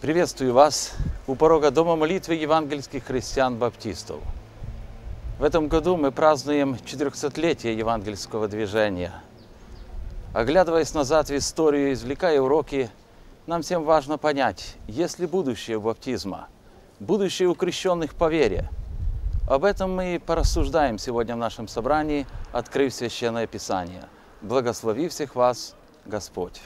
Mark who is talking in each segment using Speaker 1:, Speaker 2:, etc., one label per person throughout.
Speaker 1: Приветствую вас у порога Дома молитвы евангельских христиан-баптистов. В этом году мы празднуем 400-летие евангельского движения. Оглядываясь назад в историю извлекая уроки, нам всем важно понять, есть ли будущее баптизма, будущее у по вере. Об этом мы и порассуждаем сегодня в нашем собрании, открыв Священное Писание. Благослови всех вас, Господь!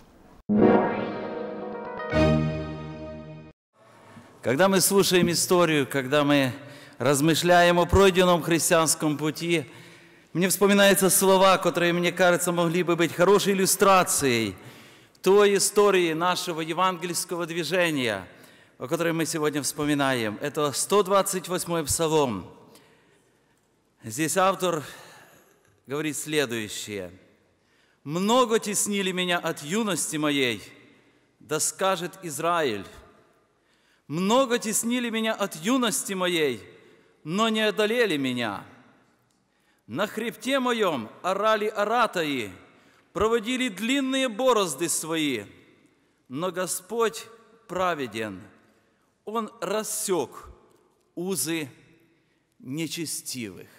Speaker 1: Когда мы слушаем историю, когда мы размышляем о пройденном христианском пути, мне вспоминаются слова, которые, мне кажется, могли бы быть хорошей иллюстрацией той истории нашего евангельского движения, о которой мы сегодня вспоминаем. Это 128-й псалом. Здесь автор говорит следующее. «Много теснили меня от юности моей, да скажет Израиль, много теснили меня от юности моей, но не одолели меня. На хребте моем орали аратаи, проводили длинные борозды свои, но Господь праведен, Он рассек узы нечестивых.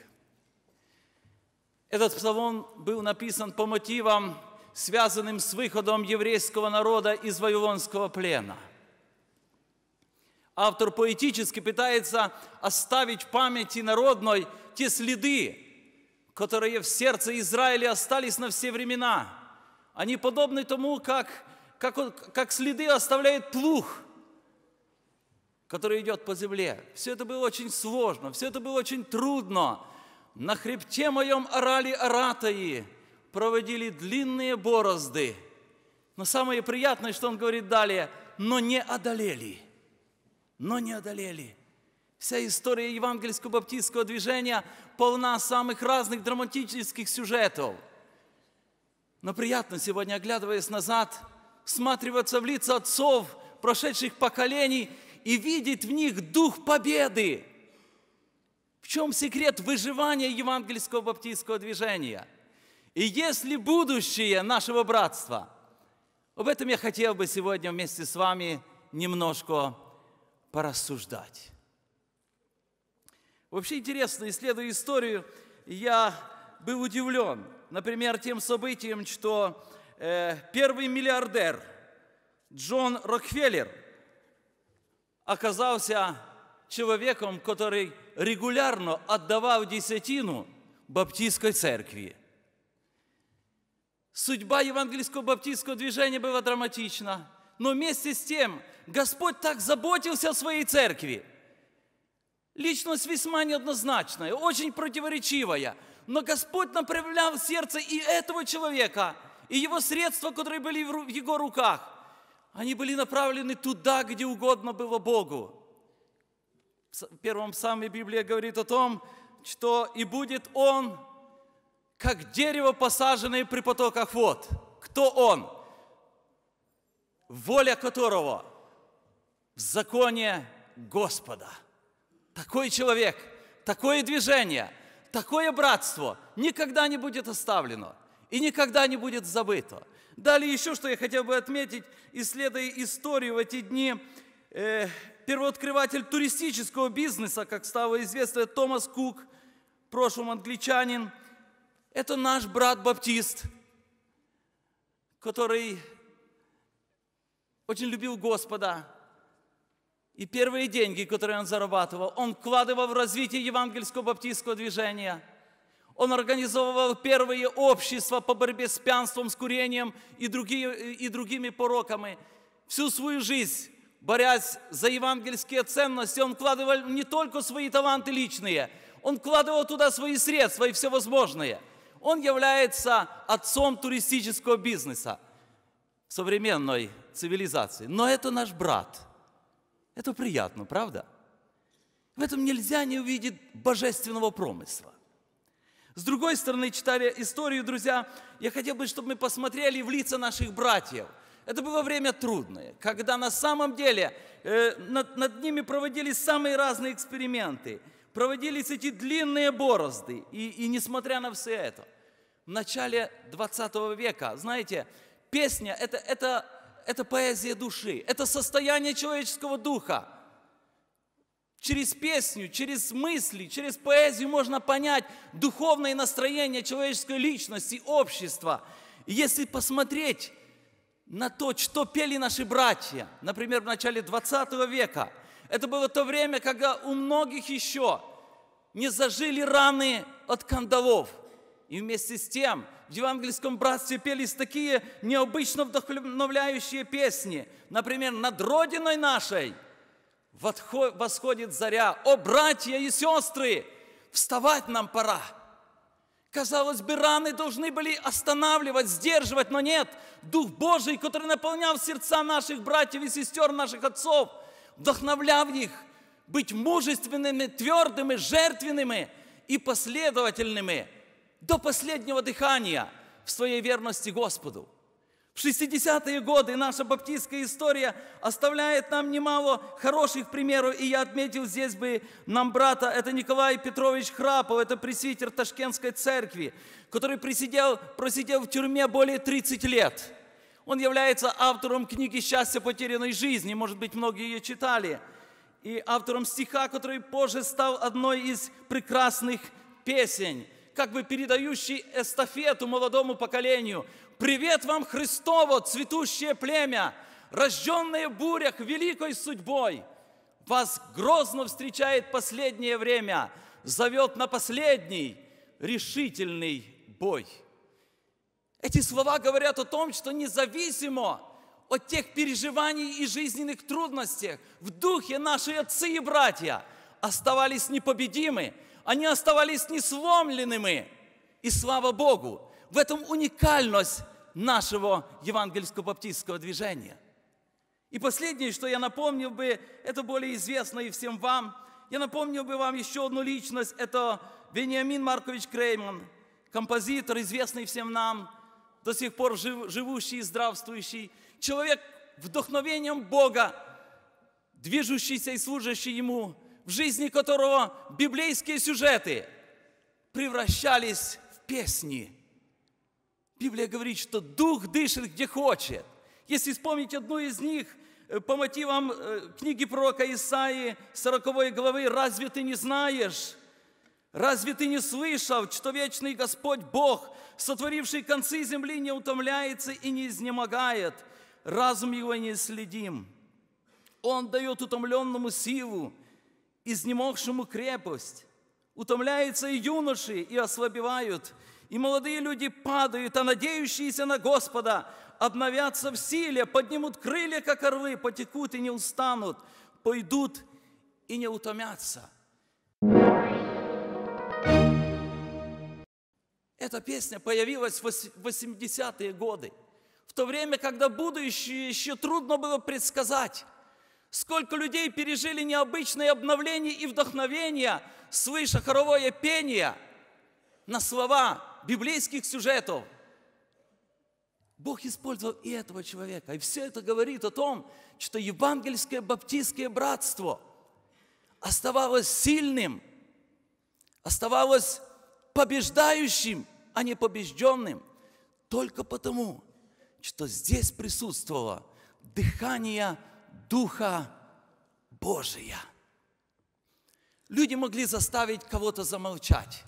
Speaker 1: Этот псалом был написан по мотивам, связанным с выходом еврейского народа из вавилонского плена – Автор поэтически пытается оставить в памяти народной те следы, которые в сердце Израиля остались на все времена. Они подобны тому, как, как, как следы оставляет плух, который идет по земле. Все это было очень сложно, все это было очень трудно. На хребте моем орали аратаи, проводили длинные борозды. Но самое приятное, что он говорит далее, но не одолели – но не одолели. Вся история евангельского баптистского движения полна самых разных драматических сюжетов. Но приятно сегодня, оглядываясь назад, всматриваться в лица отцов прошедших поколений и видеть в них дух победы. В чем секрет выживания евангельского баптистского движения? И есть ли будущее нашего братства? Об этом я хотел бы сегодня вместе с вами немножко порассуждать. Вообще интересно, исследуя историю, я был удивлен, например, тем событием, что э, первый миллиардер Джон Рокфеллер оказался человеком, который регулярно отдавал десятину баптистской церкви. Судьба евангельского баптистского движения была драматична – но вместе с тем Господь так заботился о своей церкви. Личность весьма неоднозначная, очень противоречивая, но Господь направлял сердце и этого человека, и его средства, которые были в его руках, они были направлены туда, где угодно было Богу. В первом псалме Библия говорит о том, что «и будет он, как дерево, посаженное при потоках вод». Кто он? воля которого в законе Господа. Такой человек, такое движение, такое братство никогда не будет оставлено и никогда не будет забыто. Далее еще, что я хотел бы отметить, исследуя историю в эти дни, э, первооткрыватель туристического бизнеса, как стало известно, Томас Кук, в прошлом англичанин, это наш брат-баптист, который очень любил Господа. И первые деньги, которые он зарабатывал, он вкладывал в развитие евангельского баптистского движения. Он организовывал первые общества по борьбе с пьянством, с курением и, другие, и другими пороками. Всю свою жизнь, борясь за евангельские ценности, он вкладывал не только свои таланты личные, он вкладывал туда свои средства и все возможные. Он является отцом туристического бизнеса – современной цивилизации. Но это наш брат. Это приятно, правда? В этом нельзя не увидеть божественного промысла. С другой стороны, читая историю, друзья, я хотел бы, чтобы мы посмотрели в лица наших братьев. Это было время трудное, когда на самом деле э, над, над ними проводились самые разные эксперименты, проводились эти длинные борозды, и, и несмотря на все это, в начале 20 века, знаете, Песня это, – это, это поэзия души, это состояние человеческого духа. Через песню, через мысли, через поэзию можно понять духовное настроение человеческой личности, общества. И если посмотреть на то, что пели наши братья, например, в начале 20 века, это было то время, когда у многих еще не зажили раны от кандалов. И вместе с тем в евангельском братстве пелись такие необычно вдохновляющие песни. Например, «Над Родиной нашей восходит заря». «О, братья и сестры, вставать нам пора!» Казалось бы, раны должны были останавливать, сдерживать, но нет. Дух Божий, который наполнял сердца наших братьев и сестер, наших отцов, вдохновлял их быть мужественными, твердыми, жертвенными и последовательными – до последнего дыхания в своей верности Господу. В 60-е годы наша баптистская история оставляет нам немало хороших примеров, и я отметил здесь бы нам брата, это Николай Петрович Храпов, это пресвитер Ташкентской церкви, который присидел, просидел в тюрьме более 30 лет. Он является автором книги «Счастье потерянной жизни», может быть, многие ее читали, и автором стиха, который позже стал одной из прекрасных песен как бы передающий эстафету молодому поколению. Привет вам, Христово, цветущее племя, рожденное в бурях великой судьбой. Вас грозно встречает последнее время, зовет на последний решительный бой. Эти слова говорят о том, что независимо от тех переживаний и жизненных трудностей в духе наши отцы и братья оставались непобедимы – они оставались несломленными. И слава Богу, в этом уникальность нашего евангельско баптистского движения. И последнее, что я напомнил бы, это более известно и всем вам, я напомнил бы вам еще одну личность, это Вениамин Маркович Крейман, композитор, известный всем нам, до сих пор жив, живущий и здравствующий, человек вдохновением Бога, движущийся и служащий Ему, в жизни которого библейские сюжеты превращались в песни. Библия говорит, что дух дышит где хочет. Если вспомнить одну из них э, по мотивам э, книги пророка Исаии 40 главы «Разве ты не знаешь?» Разве ты не слышал, что вечный Господь Бог, сотворивший концы земли, не утомляется и не изнемогает? Разум его не следим? Он дает утомленному силу, изнемогшему крепость. Утомляются и юноши, и ослабевают, и молодые люди падают, а надеющиеся на Господа обновятся в силе, поднимут крылья, как орлы, потекут и не устанут, пойдут и не утомятся. Эта песня появилась в 80-е годы, в то время, когда будущее еще трудно было предсказать. Сколько людей пережили необычные обновления и вдохновения, слыша хоровое пение на слова библейских сюжетов. Бог использовал и этого человека. И все это говорит о том, что евангельское баптистское братство оставалось сильным, оставалось побеждающим, а не побежденным, только потому, что здесь присутствовало дыхание Духа Божия. Люди могли заставить кого-то замолчать,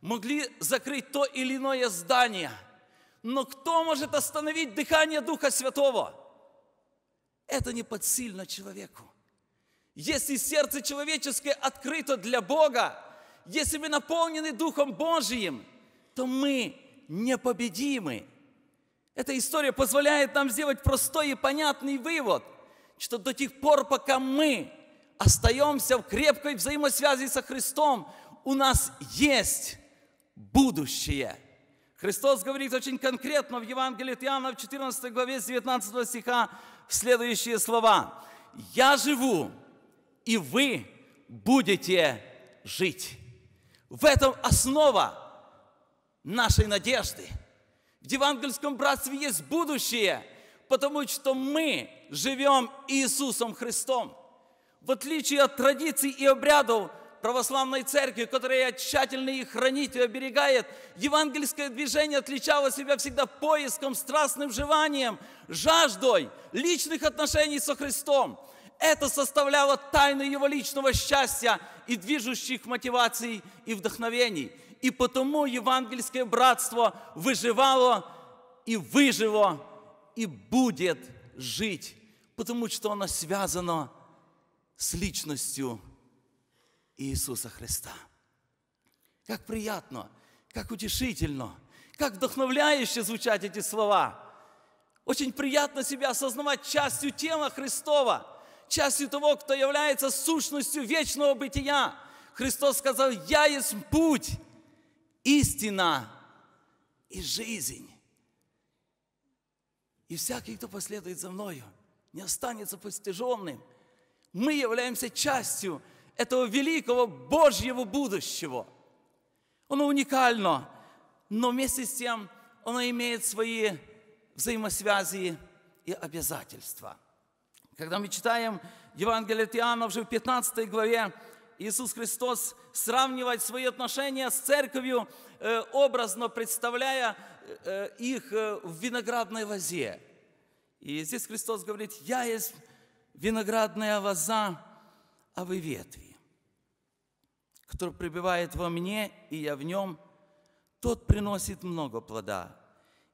Speaker 1: могли закрыть то или иное здание, но кто может остановить дыхание Духа Святого? Это не подсильно человеку. Если сердце человеческое открыто для Бога, если мы наполнены Духом Божиим, то мы непобедимы. Эта история позволяет нам сделать простой и понятный вывод – что до тех пор, пока мы остаемся в крепкой взаимосвязи со Христом, у нас есть будущее. Христос говорит очень конкретно в Евангелии от Иоанна в 14 главе с 19 стиха следующие слова. «Я живу, и вы будете жить». В этом основа нашей надежды. В евангельском братстве есть будущее – потому что мы живем Иисусом Христом. В отличие от традиций и обрядов православной церкви, которые тщательно их хранит и оберегает, евангельское движение отличало себя всегда поиском, страстным желанием, жаждой личных отношений со Христом. Это составляло тайну его личного счастья и движущих мотиваций и вдохновений. И потому евангельское братство выживало и выжило и будет жить, потому что оно связано с личностью Иисуса Христа. Как приятно, как утешительно, как вдохновляюще звучат эти слова. Очень приятно себя осознавать частью тела Христова, частью того, кто является сущностью вечного бытия. Христос сказал, «Я есть путь, истина и жизнь». И всякий, кто последует за мною, не останется постиженным. Мы являемся частью этого великого Божьего будущего. Оно уникально, но вместе с тем оно имеет свои взаимосвязи и обязательства. Когда мы читаем Евангелие от Иоанна уже в 15 главе, Иисус Христос сравнивает свои отношения с церковью, э, образно представляя э, э, их в виноградной лозе. И здесь Христос говорит, «Я есть виноградная лоза, а вы ветви. Кто пребывает во мне, и я в нем, тот приносит много плода,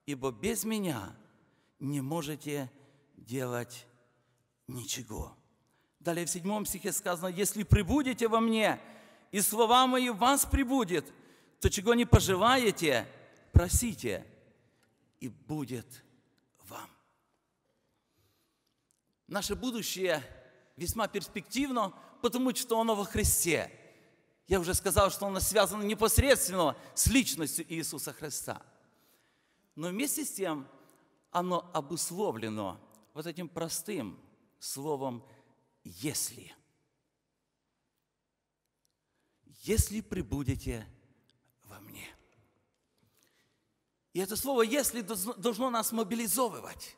Speaker 1: ибо без меня не можете делать ничего». Далее в седьмом стихе сказано, «Если прибудете во мне, и слова мои в вас прибудет, то чего не пожелаете, просите, и будет вам». Наше будущее весьма перспективно, потому что оно во Христе. Я уже сказал, что оно связано непосредственно с личностью Иисуса Христа. Но вместе с тем оно обусловлено вот этим простым словом если. Если прибудете во мне. И это слово «если» должно нас мобилизовывать.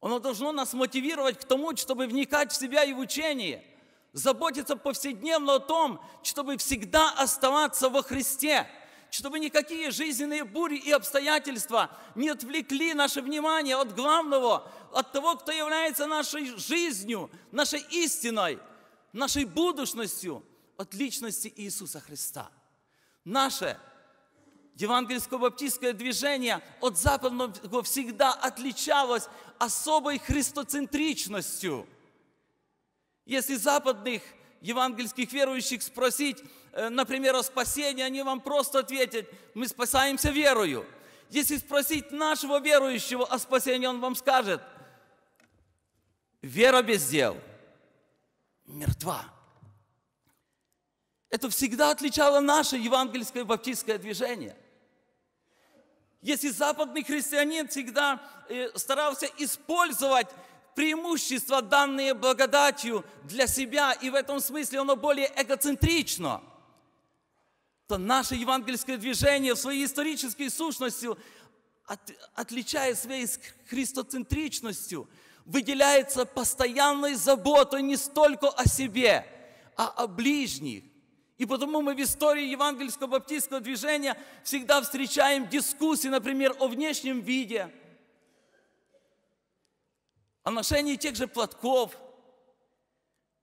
Speaker 1: Оно должно нас мотивировать к тому, чтобы вникать в себя и в учение, заботиться повседневно о том, чтобы всегда оставаться во Христе – чтобы никакие жизненные бури и обстоятельства не отвлекли наше внимание от главного, от того, кто является нашей жизнью, нашей истиной, нашей будущностью, от личности Иисуса Христа. Наше евангельско-баптистское движение от западного всегда отличалось особой христоцентричностью. Если западных – евангельских верующих спросить, э, например, о спасении, они вам просто ответят, мы спасаемся верою. Если спросить нашего верующего о спасении, он вам скажет, вера без дел мертва. Это всегда отличало наше евангельское баптистское движение. Если западный христианин всегда э, старался использовать преимущества, данные благодатью для себя, и в этом смысле оно более эгоцентрично, то наше евангельское движение в своей исторической сущности от, отличает своей христоцентричностью, выделяется постоянной заботой не столько о себе, а о ближних. И потому мы в истории евангельского баптистского движения всегда встречаем дискуссии, например, о внешнем виде – о ношении тех же платков,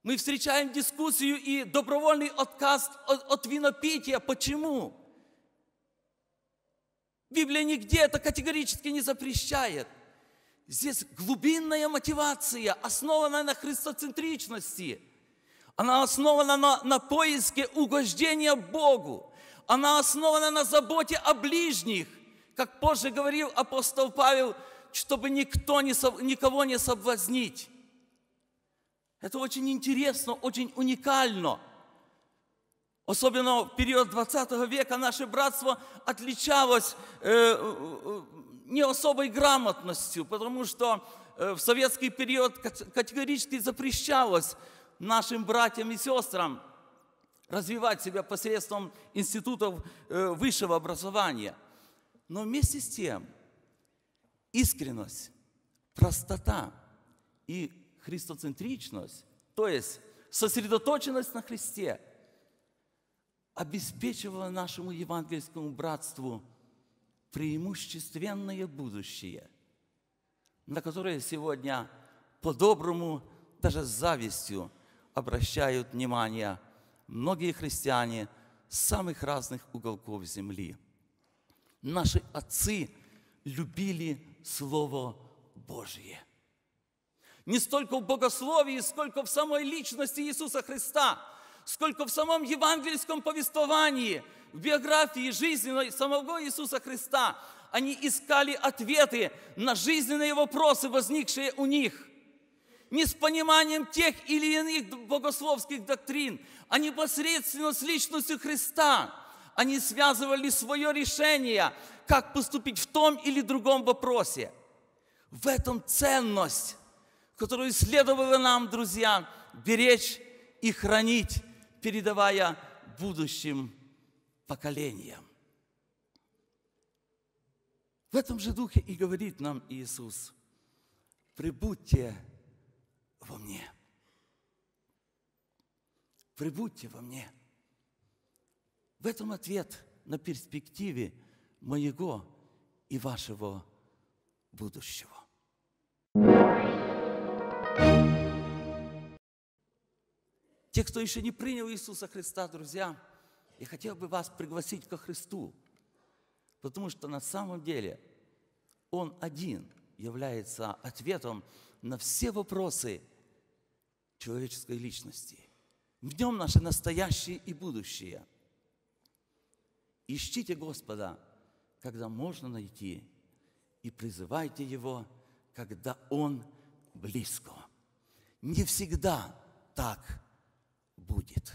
Speaker 1: мы встречаем дискуссию и добровольный отказ от, от винопития. Почему? Библия нигде это категорически не запрещает. Здесь глубинная мотивация, основанная на христоцентричности. Она основана на, на поиске угождения Богу. Она основана на заботе о ближних. Как позже говорил апостол Павел – чтобы никто не, никого не соблазнить. Это очень интересно, очень уникально. Особенно в период 20 века наше братство отличалось э, э, не особой грамотностью, потому что э, в советский период категорически запрещалось нашим братьям и сестрам развивать себя посредством институтов э, высшего образования. Но вместе с тем – искренность, простота и христоцентричность, то есть сосредоточенность на Христе, обеспечивала нашему евангельскому братству преимущественное будущее, на которое сегодня по-доброму, даже с завистью обращают внимание многие христиане с самых разных уголков земли. Наши отцы любили Слово Божье. Не столько в богословии, сколько в самой личности Иисуса Христа, сколько в самом евангельском повествовании, в биографии жизненной самого Иисуса Христа. Они искали ответы на жизненные вопросы, возникшие у них – не с пониманием тех или иных богословских доктрин, а непосредственно с личностью Христа – они связывали свое решение, как поступить в том или другом вопросе. В этом ценность, которую следовало нам, друзья, беречь и хранить, передавая будущим поколениям. В этом же духе и говорит нам Иисус, прибудьте во мне. Прибудьте во мне. В этом ответ на перспективе моего и вашего будущего. Те, кто еще не принял Иисуса Христа, друзья, я хотел бы вас пригласить ко Христу, потому что на самом деле Он один является ответом на все вопросы человеческой личности. В нем наше настоящее и будущее – Ищите Господа, когда можно найти, и призывайте Его, когда Он близко. Не всегда так будет.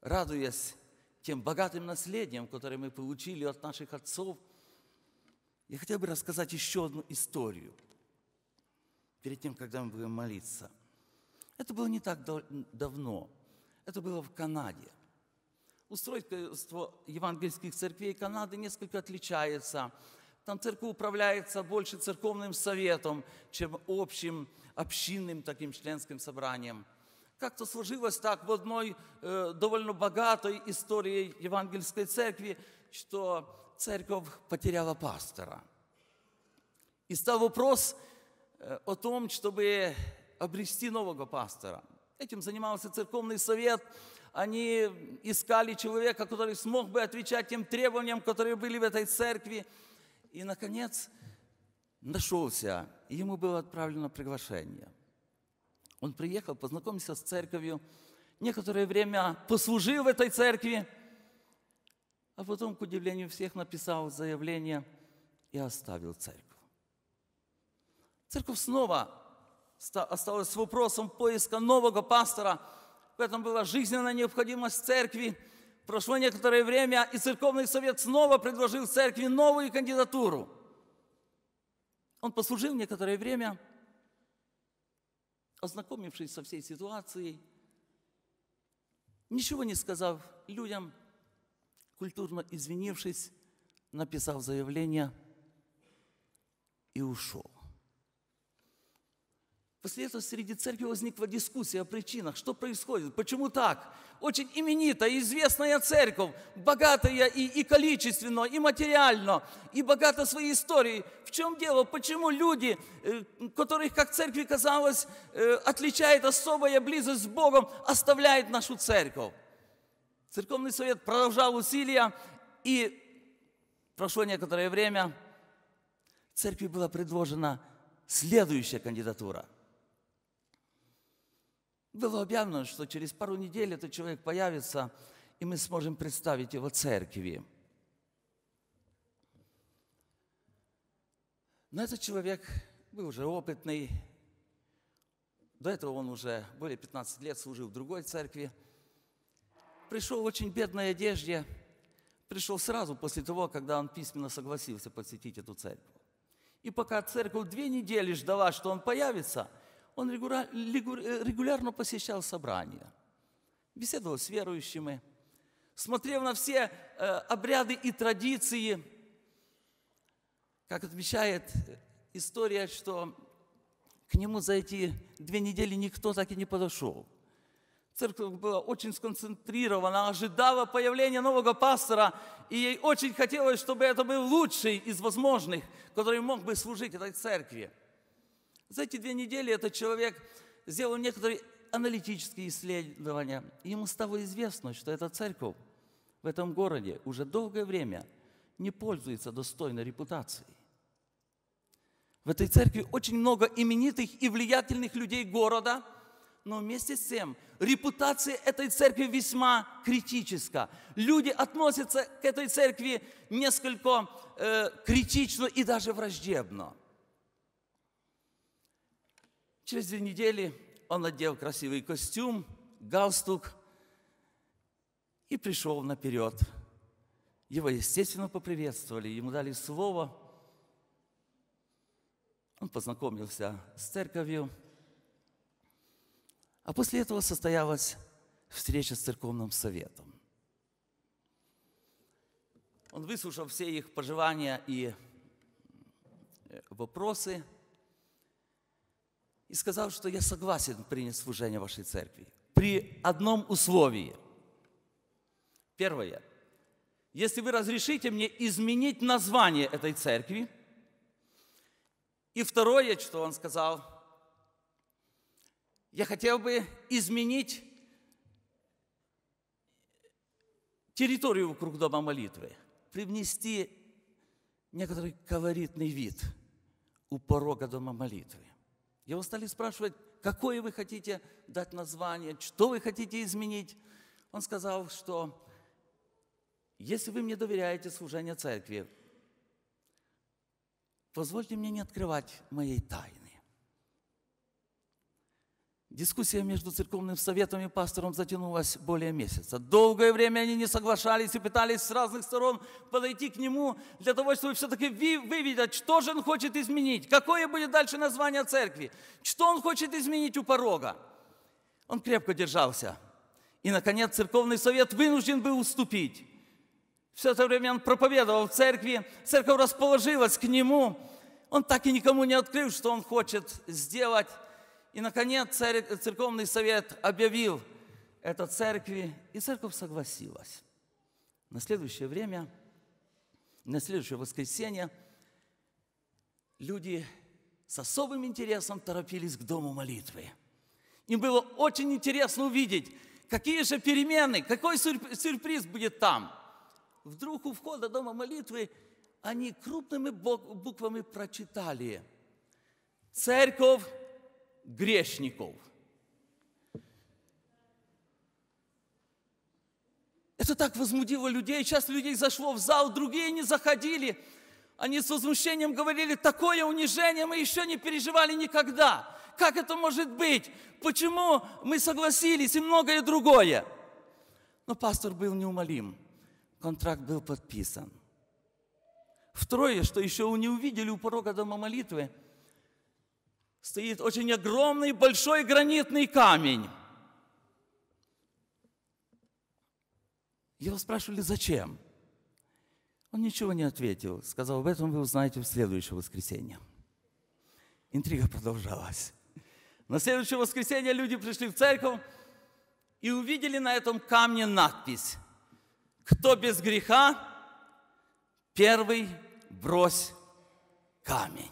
Speaker 1: Радуясь тем богатым наследием, которое мы получили от наших отцов, я хотел бы рассказать еще одну историю, перед тем, когда мы будем молиться. Это было не так давно. Это было в Канаде – устройство евангельских церквей Канады несколько отличается. Там церковь управляется больше церковным советом, чем общим общинным таким членским собранием. Как-то сложилось так в одной э, довольно богатой истории евангельской церкви, что церковь потеряла пастора. И стал вопрос э, о том, чтобы обрести нового пастора. Этим занимался церковный совет – они искали человека, который смог бы отвечать тем требованиям, которые были в этой церкви. И, наконец, нашелся. И ему было отправлено приглашение. Он приехал, познакомился с церковью, некоторое время послужил в этой церкви, а потом, к удивлению всех, написал заявление и оставил церковь. Церковь снова осталась с вопросом поиска нового пастора – в этом была жизненная необходимость церкви. Прошло некоторое время, и церковный совет снова предложил церкви новую кандидатуру. Он послужил некоторое время, ознакомившись со всей ситуацией, ничего не сказав людям, культурно извинившись, написал заявление и ушел. После этого среди церкви возникла дискуссия о причинах, что происходит, почему так. Очень именитая, известная церковь, богатая и, и количественно, и материально, и богата своей историей. В чем дело? Почему люди, э, которых, как церкви казалось, э, отличает особая близость с Богом, оставляют нашу церковь? Церковный совет продолжал усилия, и прошло некоторое время, церкви была предложена следующая кандидатура – было объявлено, что через пару недель этот человек появится, и мы сможем представить его церкви. Но этот человек был уже опытный. До этого он уже более 15 лет служил в другой церкви. Пришел в очень бедной одежде. Пришел сразу после того, когда он письменно согласился посетить эту церковь. И пока церковь две недели ждала, что он появится – он э, регулярно посещал собрания, беседовал с верующими, смотрел на все э, обряды и традиции. Как отмечает э, история, что к нему за эти две недели никто так и не подошел. Церковь была очень сконцентрирована, ожидала появления нового пастора, и ей очень хотелось, чтобы это был лучший из возможных, который мог бы служить этой церкви – за эти две недели этот человек сделал некоторые аналитические исследования. И ему стало известно, что эта церковь в этом городе уже долгое время не пользуется достойной репутацией. В этой церкви очень много именитых и влиятельных людей города, но вместе с тем репутация этой церкви весьма критическа. Люди относятся к этой церкви несколько э, критично и даже враждебно. Через две недели он надел красивый костюм, галстук и пришел наперед. Его, естественно, поприветствовали, ему дали слово. Он познакомился с церковью. А после этого состоялась встреча с церковным советом. Он выслушал все их пожелания и э, вопросы – и сказал, что я согласен принять служение вашей церкви при одном условии. Первое. Если вы разрешите мне изменить название этой церкви. И второе, что он сказал, я хотел бы изменить территорию вокруг дома молитвы, привнести некоторый колоритный вид у порога дома молитвы. Его стали спрашивать, какое вы хотите дать название, что вы хотите изменить. Он сказал, что если вы мне доверяете служение церкви, позвольте мне не открывать моей тайны. Дискуссия между церковным советом и пастором затянулась более месяца. Долгое время они не соглашались и пытались с разных сторон подойти к нему для того, чтобы все-таки выведать, что же он хочет изменить, какое будет дальше название церкви, что он хочет изменить у порога. Он крепко держался. И, наконец, церковный совет вынужден был уступить. Все это время он проповедовал в церкви, церковь расположилась к нему. Он так и никому не открыл, что он хочет сделать и, наконец, церковь, э, церковный совет объявил это церкви, и церковь согласилась. На следующее время, на следующее воскресенье люди с особым интересом торопились к дому молитвы. Им было очень интересно увидеть, какие же перемены, какой сюрприз будет там. Вдруг у входа дома молитвы они крупными буквами прочитали «Церковь грешников. Это так возмутило людей. Сейчас людей зашло в зал, другие не заходили. Они с возмущением говорили, такое унижение мы еще не переживали никогда. Как это может быть? Почему мы согласились и многое другое? Но пастор был неумолим. Контракт был подписан. Второе, что еще не увидели у порога дома молитвы – стоит очень огромный большой гранитный камень. Его спрашивали, зачем? Он ничего не ответил. Сказал, об этом вы узнаете в следующее воскресенье. Интрига продолжалась. На следующее воскресенье люди пришли в церковь и увидели на этом камне надпись «Кто без греха, первый брось камень».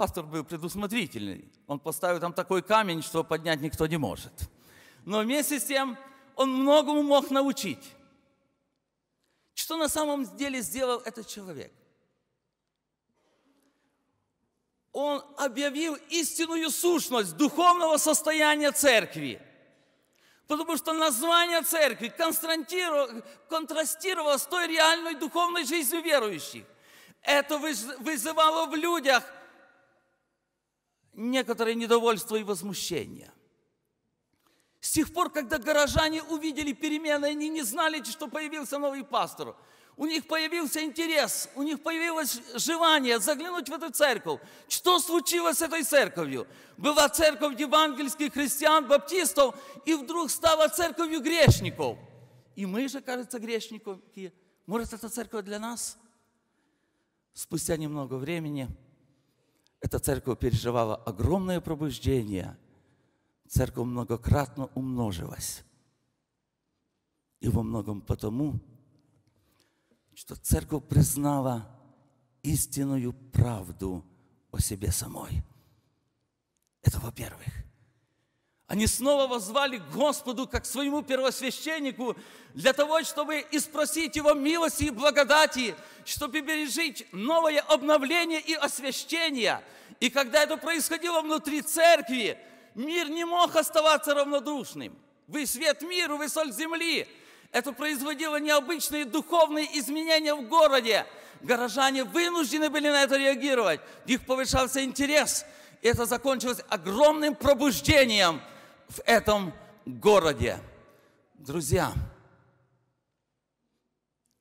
Speaker 1: Пастор был предусмотрительный. Он поставил там такой камень, что поднять никто не может. Но вместе с тем он многому мог научить. Что на самом деле сделал этот человек? Он объявил истинную сущность духовного состояния церкви. Потому что название церкви контрастировало с той реальной духовной жизнью верующих. Это вызывало в людях – некоторое недовольство и возмущение. С тех пор, когда горожане увидели перемены, они не знали, что появился новый пастор. У них появился интерес, у них появилось желание заглянуть в эту церковь. Что случилось с этой церковью? Была церковь евангельских христиан, баптистов, и вдруг стала церковью грешников. И мы же, кажется, грешники. Может, эта церковь для нас? Спустя немного времени – эта церковь переживала огромное пробуждение. Церковь многократно умножилась. И во многом потому, что церковь признала истинную правду о себе самой. Это во-первых. Они снова возвали к Господу, как к своему первосвященнику, для того, чтобы испросить Его милости и благодати, чтобы пережить новое обновление и освящение. И когда это происходило внутри церкви, мир не мог оставаться равнодушным. Вы свет миру, вы соль земли. Это производило необычные духовные изменения в городе. Горожане вынуждены были на это реагировать. У них повышался интерес. И это закончилось огромным пробуждением – в этом городе. Друзья,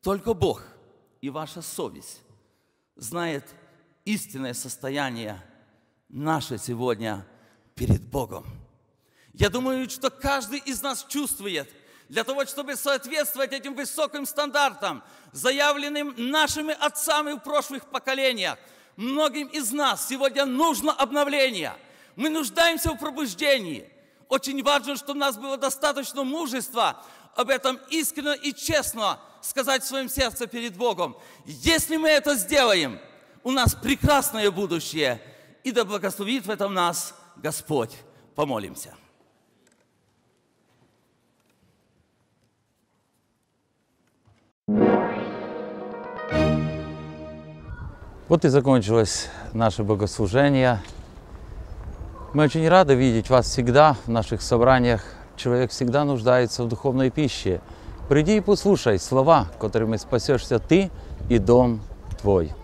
Speaker 1: только Бог и ваша совесть знает истинное состояние наше сегодня перед Богом. Я думаю, что каждый из нас чувствует, для того, чтобы соответствовать этим высоким стандартам, заявленным нашими отцами в прошлых поколениях, многим из нас сегодня нужно обновление. Мы нуждаемся в пробуждении – очень важно, чтобы у нас было достаточно мужества об этом искренне и честно сказать в своем сердце перед Богом. Если мы это сделаем, у нас прекрасное будущее, и да благословит в этом нас Господь. Помолимся. Вот и закончилось наше богослужение. Мы очень рады видеть вас всегда в наших собраниях. Человек всегда нуждается в духовной пище. Приди и послушай слова, которыми спасешься ты и дом твой.